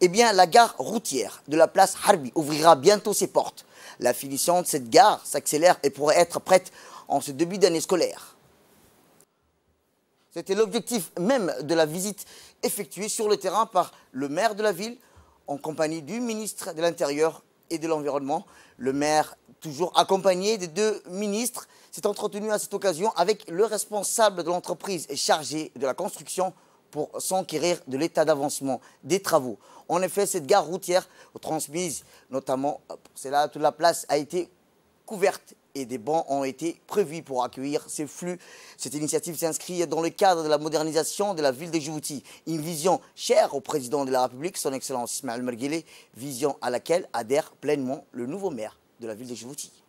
Eh bien, la gare routière de la place Harbi ouvrira bientôt ses portes. La finition de cette gare s'accélère et pourrait être prête en ce début d'année scolaire. C'était l'objectif même de la visite effectuée sur le terrain par le maire de la ville en compagnie du ministre de l'Intérieur et de l'Environnement. Le maire, toujours accompagné des deux ministres, s'est entretenu à cette occasion avec le responsable de l'entreprise chargé de la construction pour s'enquérir de l'état d'avancement des travaux. En effet, cette gare routière, transmise notamment, pour cela, toute la place a été couverte et des bancs ont été prévus pour accueillir ces flux. Cette initiative s'inscrit dans le cadre de la modernisation de la ville de Djibouti, une vision chère au président de la République, son Excellence Ismaël Merguele, vision à laquelle adhère pleinement le nouveau maire de la ville de Djibouti.